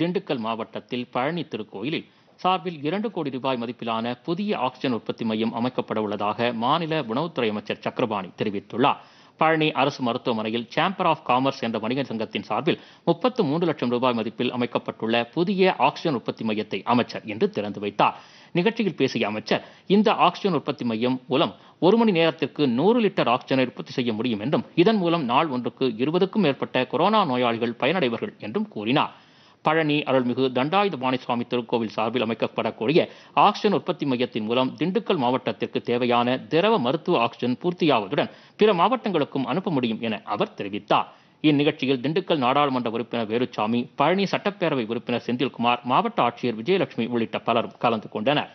திண்டுக்கல் மாவட்டத்தில் பழனி திருக்கோயிலில் சார்பில் இரண்டு கோடி ரூபாய் மதிப்பிலான புதிய ஆக்சிஜன் உற்பத்தி மையம் அமைக்கப்பட உள்ளதாக மாநில உணவுத்துறை அமைச்சர் சக்கரபாணி தெரிவித்துள்ளார் பழனி அரசு மருத்துவமனையில் சேம்பர் ஆஃப் காமர்ஸ் என்ற வணிகர் சங்கத்தின் சார்பில் முப்பத்து மூன்று லட்சம் ரூபாய் மதிப்பில் அமைக்கப்பட்டுள்ள புதிய ஆக்சிஜன் உற்பத்தி மையத்தை அமைச்சர் இன்று திறந்து வைத்தார் நிகழ்ச்சியில் பேசிய அமைச்சர் இந்த ஆக்சிஜன் உற்பத்தி மையம் மூலம் ஒரு மணி நேரத்திற்கு நூறு லிட்டர் ஆக்சிஜனை உற்பத்தி செய்ய முடியும் என்றும் இதன் மூலம் நாள் ஒன்றுக்கு இருபதுக்கும் மேற்பட்ட கொரோனா நோயாளிகள் பயனடைவார்கள் என்றும் கூறினார் பழனி அருள்மிகு தண்டாயுதபாணி சுவாமி திருக்கோவில் சார்பில் அமைக்கப்படக்கூடிய ஆக்சிஜன் உற்பத்தி மையத்தின் மூலம் திண்டுக்கல் மாவட்டத்திற்கு தேவையான திரவ மருத்துவ ஆக்சிஜன் பூர்த்தியாவதுடன் பிற மாவட்டங்களுக்கும் அனுப்ப முடியும் என அவர் தெரிவித்தார் இந்நிகழ்ச்சியில் திண்டுக்கல் நாடாளுமன்ற உறுப்பினர் வேலுச்சாமி பழனி சட்டப்பேரவை உறுப்பினர் செந்தில்குமார் மாவட்ட ஆட்சியர் விஜயலட்சுமி உள்ளிட்ட பலரும் கலந்து கொண்டனர்